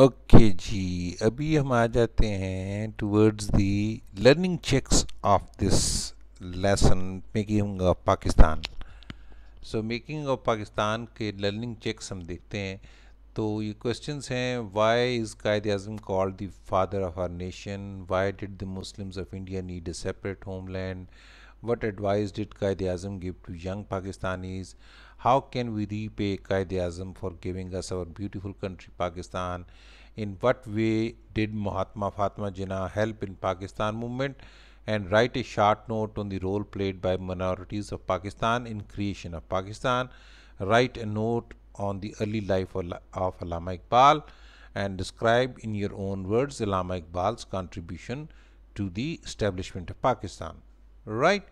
Okay जी अभी हम आ जाते हैं towards the learning checks of this lesson making of Pakistan so making of Pakistan के लर्निंग चेक्स हम देखते हैं तो ये क्वेश्चंस हैं why is Quaid Azam called the father of our nation why did the Muslims of India need a separate homeland What advice did Qaid Azam give to young Pakistanis? How can we repay Qaid Azam for giving us our beautiful country, Pakistan? In what way did Mahatma Fatma Jinnah help in Pakistan movement? And write a short note on the role played by minorities of Pakistan in creation of Pakistan. Write a note on the early life of, Allama Iqbal and describe in your own words Allama Iqbal's contribution to the establishment of Pakistan. Right?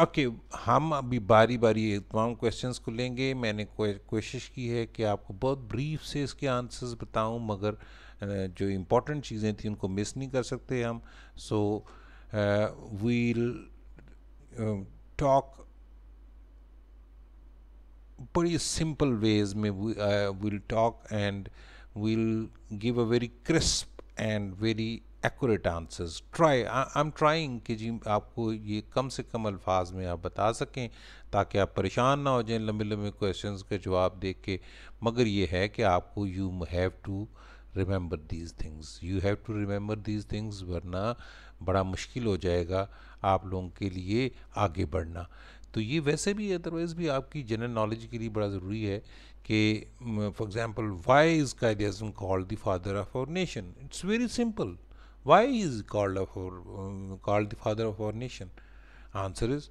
Okay हम अभी बारी बारी तमाम questions को लेंगे मैंने कोशिश की है कि आपको बहुत ब्रीफ से इसके आंसर्स बताऊं मगर जो इम्पोर्टेंट चीज़ें थी उनको मिस नहीं कर सकते हम सो वील टॉक बड़ी सिंपल वेज में we'll talk and we'll give a very crisp and very accurate answers try I am trying कि जी आपको ये कम से कम अल्फाज में आप बता सकें ताकि आप परेशान ना हो जाएं लंबे लंबे क्वेश्चन के जवाब दे के मगर ये है कि आपको you have to remember these things you have to remember these things वरना बड़ा मुश्किल हो जाएगा आप लोगों के लिए आगे बढ़ना तो ये वैसे भी अदरवाइज़ भी आपकी जनरल नॉलेज के लिए बड़ा ज़रूरी है कि for example why is Quaid Azam called the father of our nation it's very simple why is called of our called the father of our nation answer is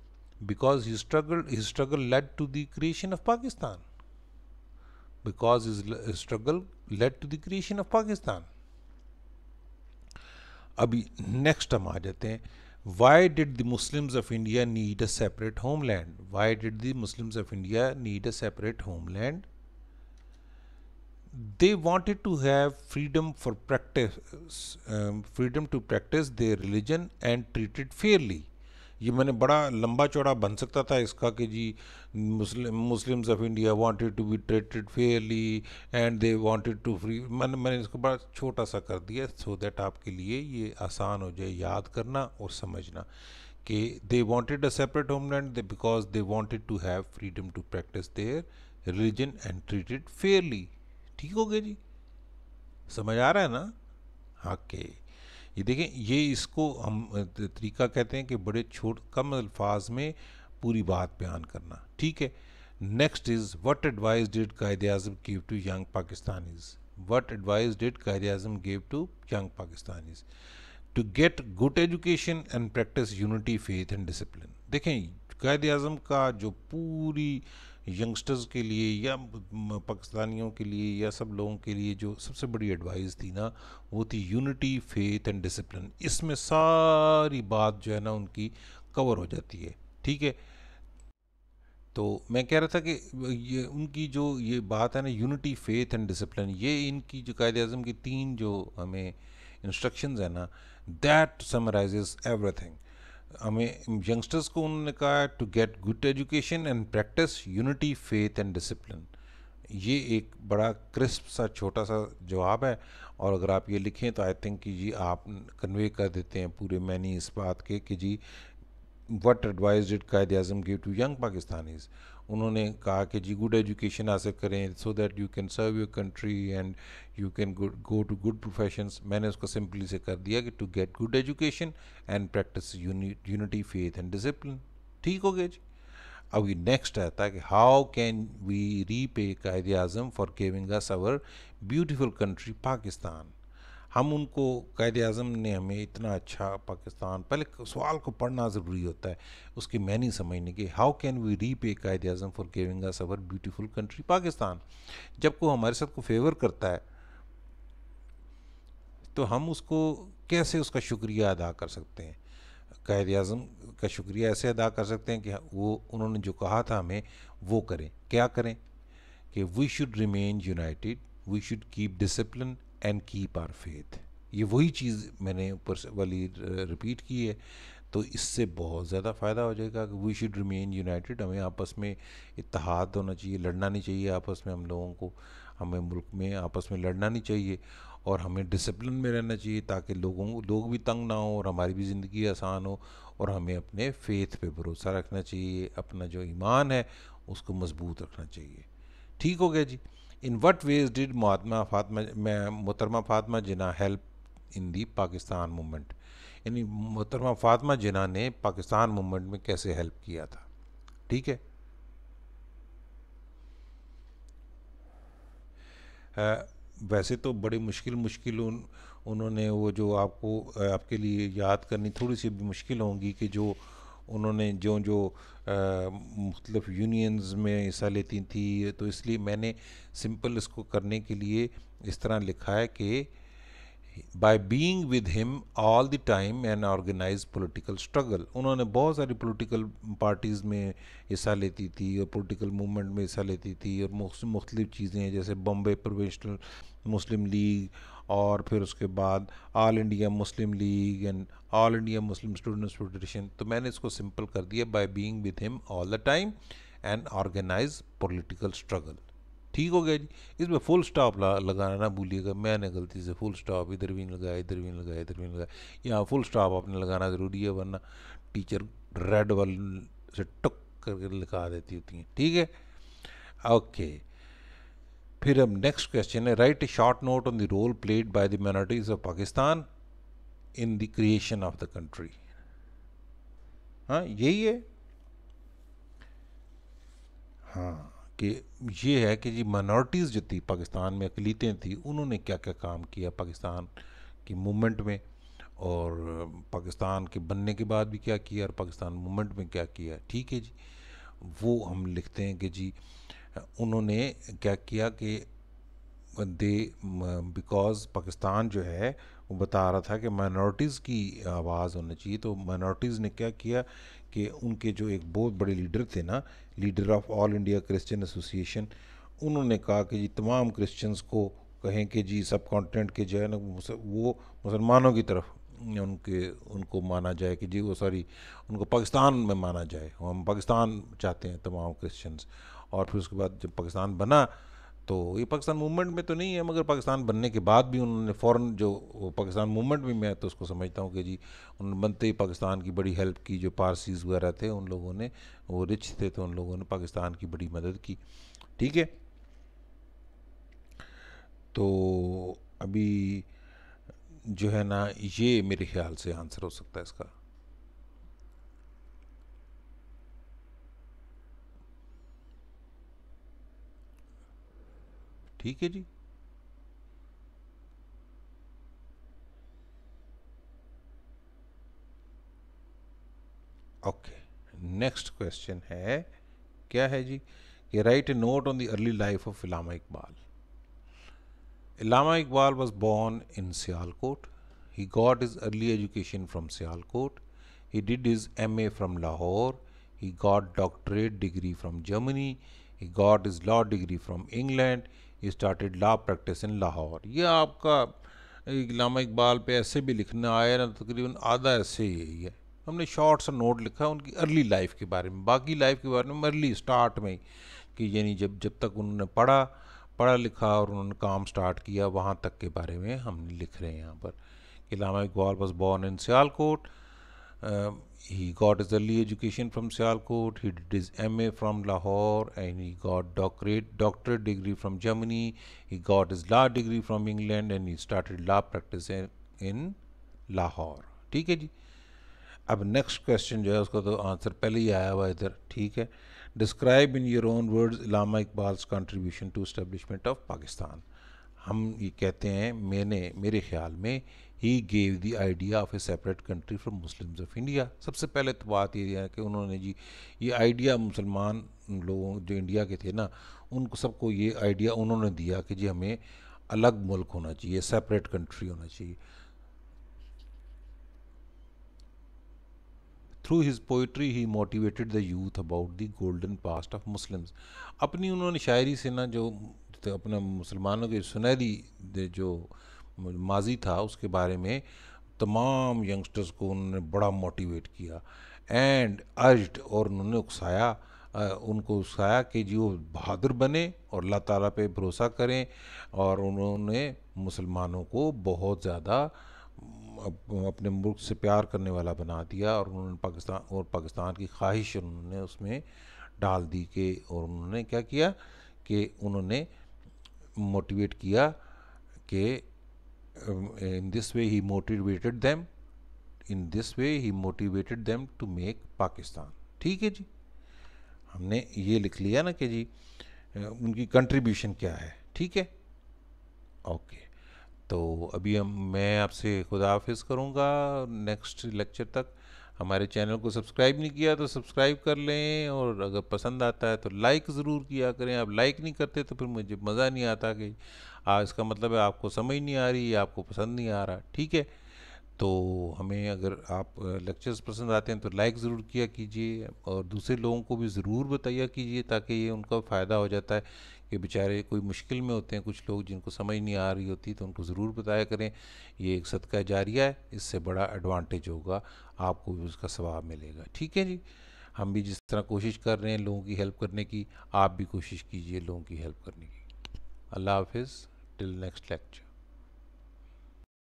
because his struggle his struggle led to the creation of Pakistan because his, his struggle led to the creation of Pakistan अभी next हम आ जाते हैं why did the Muslims of India need a separate homeland why did the Muslims of India need a separate homeland they wanted to have freedom for practice, um, freedom to practice their religion and treat it fairly. ये मैंने बड़ा लंबा चौड़ा बन सकता था इसका कि जी Muslim Muslims of India wanted to be treated fairly and they wanted to free मैंने मैंने इसको बड़ा छोटा सा कर दिया सो so दैट आपके लिए ये आसान हो जाए याद करना और समझना कि they wanted a separate homeland because they wanted to have freedom to practise their religion and treated fairly ठीक हो गए जी समझ आ रहा है ना हाके ये देखें ये इसको हम तरीका कहते हैं कि बड़े छोट कम अल्फाज में पूरी बात बयान करना ठीक है next is what advice did Quaid Azam give to young Pakistanis what advice did Quaid Azam give to young Pakistanis to get good education and practise unity faith and discipline देखें कैद अज़म का जो पूरी यंगस्टर्स के लिए या पाकिस्तानियों के लिए या सब लोगों के लिए जो सबसे बड़ी एडवाइस थी ना वो थी यूनिटी फेथ एंड डिसिप्लिन इसमें सारी बात जो है ना उनकी कवर हो जाती है ठीक है तो मैं कह रहा था कि ये उनकी जो ये बात है ना यूनिटी फेथ एंड डिसिप्लिन ये इनकी जो कायद अज़म की तीन जो हमें इंस्ट्रक्शंस है ना दैट समराइज़ एवरीथिंग हमें यंगस्टर्स को उन्होंने कहा है to get good education and practise unity faith and discipline ये एक बड़ा क्रिस्प सा छोटा सा जवाब है और अगर आप ये लिखें तो आई थिंक कि जी आप कन्वे कर देते हैं पूरे मैनी इस बात के कि जी what advice did Quaid Azam give to young Pakistanis उन्होंने कहा कि जी गुड एजुकेशन हासिल करें so that you can serve your country and you can go to good professions मैंने उसको सिंपली से कर दिया कि to get good education and practise unity faith and discipline ठीक हो गया जी अब ये नेक्स्ट आता है कि how can we repay Quaid Azam for giving us our beautiful country Pakistan हम उनको कैद अज़म ने हमें इतना अच्छा पाकिस्तान पहले सवाल को पढ़ना ज़रूरी होता है उसकी मैं नहीं समझने की how can we repay Quaid Azam for giving us our beautiful country Pakistan जब को हमारे साथ को फेवर करता है तो हम उसको कैसे उसका शुक्रिया अदा कर सकते हैं कायद अज़म का शुक्रिया ऐसे अदा कर सकते हैं कि वो उन्होंने जो कहा था हमें वो करें क्या करें कि we should remain united we should keep discipline and keep our faith ये वही चीज़ मैंने ऊपर वाली रिपीट की है तो इससे बहुत ज़्यादा फ़ायदा हो जाएगा कि वी शुड रिमेन यूनाइटेड हमें आपस में इतिहाद होना चाहिए लड़ना नहीं चाहिए आपस में हम लोगों को हमें मुल्क में आपस में लड़ना नहीं चाहिए और हमें डिसिप्लिन में रहना चाहिए ताकि लोगों लोग भी तंग ना हो और हमारी भी ज़िंदगी आसान हो और हमें अपने फेथ पे भरोसा रखना चाहिए अपना जो ईमान है उसको मजबूत रखना चाहिए ठीक हो गया जी in what ways did Mahatma Fatma, मोहतरमा Fatima Jinnah help in the Pakistan movement यानी मोहतरमा फातमा जिना ने पाकिस्तान मूवमेंट में कैसे हेल्प किया था ठीक है आ, वैसे तो बड़ी मुश्किल मुश्किल उन उन्होंने वो जो आपको आपके लिए याद करनी थोड़ी सी भी मुश्किल होंगी कि जो उन्होंने जो जो मुख्तलफ यूनियंस में हिस्सा लेती थी तो इसलिए मैंने सिंपल इसको करने के लिए इस तरह लिखा है कि by being with him all the time an organise political struggle उन्होंने बहुत सारी पॉलिटिकल पार्टीज़ में हिस्सा लेती थी और पॉलिटिकल मूवमेंट में हिस्सा लेती थी और मुख्तलिफ चीज़ें जैसे बॉम्बे प्रोवेशनल मुस्लिम लीग और फिर उसके बाद All India Muslim League and All India Muslim Students Federation तो मैंने इसको सिंपल कर दिया by being with him all the time and organise political struggle ठीक हो गया जी इसमें फुल स्टॉप लगाना ना भूलिएगा मैंने गलती से फुल स्टॉप इधर भी नहीं लगाया इधर भी नहीं लगाया इधर भी लगाया यहाँ फुल स्टॉप आपने लगाना ज़रूरी है वरना टीचर रेड वाल से टुक करके लिखा देती होती हैं ठीक है ओके फिर अब नेक्स्ट क्वेश्चन है write a short note on the role played by the minorities of Pakistan in the creation of the country हाँ यही है हाँ कि ये है कि जी माइनॉरिटीज़ जो थी पाकिस्तान में अकलीतें थी उन्होंने क्या क्या काम किया पाकिस्तान की मूवमेंट में और पाकिस्तान के बनने के बाद भी क्या किया और पाकिस्तान मूवमेंट में क्या किया ठीक है जी वो हम लिखते हैं कि जी उन्होंने क्या किया कि दे बिकॉज़ पाकिस्तान जो है वो बता रहा था कि माइनॉरिटीज़ की आवाज़ होनी चाहिए तो माइनॉरिटीज़ ने क्या किया कि उनके जो एक बहुत बड़े लीडर थे ना leader of All India Christian Association उन्होंने कहा कि जी तमाम क्रिश्चियंस को कहें कि जी सब कॉन्टिनेंट के जो है ना वो मुसलमानों की तरफ उनके उनको माना जाए कि जी वो सॉरी उनको पाकिस्तान में माना जाए हम पाकिस्तान चाहते हैं तमाम क्रिश्चियंस और फिर उसके बाद जब पाकिस्तान बना तो ये पाकिस्तान मूवमेंट में तो नहीं है मगर पाकिस्तान बनने के बाद भी उन्होंने फ़ौरन जो पाकिस्तान मूवमेंट भी मैं तो उसको समझता हूँ कि जी उन्होंने बनते ही पाकिस्तान की बड़ी हेल्प की जो पारसीज़ वगैरह थे उन लोगों ने वो रिच थे तो उन लोगों ने पाकिस्तान की बड़ी मदद की ठीक है तो अभी जो है ना ये मेरे ख्याल से आंसर हो सकता है इसका ठीक है जी ओके नेक्स्ट क्वेश्चन है क्या है जी कि write a note on the early life of Allama Iqbal Allama Iqbal was born in Sialkot he got his early education from Sialkot he did his M A from Lahore he got doctorate degree from Germany he got his law degree from England started law practice in Lahore ये आपका इलामा इकबाल पे ऐसे भी लिखना आया ना तकरीबन आधा ऐसे ही है हमने शॉर्ट सा नोट लिखा उनकी अर्ली लाइफ के बारे में बाकी लाइफ के बारे में अर्ली स्टार्ट में कि यानी जब जब तक उन्होंने पढ़ा पढ़ा लिखा और उन्होंने काम स्टार्ट किया वहाँ तक के बारे में हम लिख रहे हैं यहाँ पर Allama Iqbal was born in Sialkot Uh, he got his early education from Sialkot. He did his MA from Lahore, and he got doctorate doctorate degree from Germany. He got his law degree from England, and he started law practice in, in Lahore. ठीक है जी अब next question जो है उसका तो answer पहले ही आया हुआ इधर ठीक है describe in your own words Allama Iqbal's contribution to establishment of Pakistan हम ये कहते हैं मैंने मेरे ख्याल में he gave the idea of a separate country from Muslims of India सबसे पहले तो बात ये है कि उन्होंने जी ये आइडिया मुसलमान लोगों जो इंडिया के थे ना उनको सबको ये आइडिया उन्होंने दिया कि जी हमें अलग मुल्क होना चाहिए सेपरेट कंट्री होना चाहिए through his poetry he motivated the youth about the golden past of Muslims अपनी उन्होंने शायरी से ना जो तो अपने मुसलमानों के सुनहरी जो माजी था उसके बारे में तमाम यंगस्टर्स को उन्होंने बड़ा मोटिवेट किया एंड अर्ज्ड और उन्होंने उकसाया उनको उकसाया कि जी वो बहादुर बने और अल्लाह ताला पे भरोसा करें और उन्होंने मुसलमानों को बहुत ज़्यादा अपने मुल्क से प्यार करने वाला बना दिया और उन्होंने पाकिस्तान और पाकिस्तान की ख्वाहिश उन्होंने उसमें डाल दी के और उन्होंने क्या किया कि उन्होंने मोटिवेट किया कि in this way he motivated them in this way he motivated them to make Pakistan ठीक है जी हमने ये लिख लिया ना कि जी उनकी कंट्रीब्यूशन क्या है ठीक है ओके तो अभी हम मैं आपसे खुदा हाफिज़ करूँगा नेक्स्ट लेक्चर तक हमारे चैनल को सब्सक्राइब नहीं किया तो सब्सक्राइब कर लें और अगर पसंद आता है तो लाइक ज़रूर किया करें आप लाइक नहीं करते तो फिर मुझे मज़ा नहीं आता कि आ, इसका मतलब है आपको समझ नहीं आ रही आपको पसंद नहीं आ रहा ठीक है तो हमें अगर आप लेक्चर्स पसंद आते हैं तो लाइक ज़रूर किया कीजिए और दूसरे लोगों को भी ज़रूर बताया कीजिए ताकि ये उनका फ़ायदा हो जाता है ये बेचारे कोई मुश्किल में होते हैं कुछ लोग जिनको समझ नहीं आ रही होती तो उनको ज़रूर बताया करें ये एक सदका जारिया है इससे बड़ा एडवांटेज होगा आपको भी उसका स्वभाव मिलेगा ठीक है जी हम भी जिस तरह कोशिश कर रहे हैं लोगों की हेल्प करने की आप भी कोशिश कीजिए लोगों की हेल्प करने की अल्लाह हाफिज़ टिल नेक्स्ट लेक्चर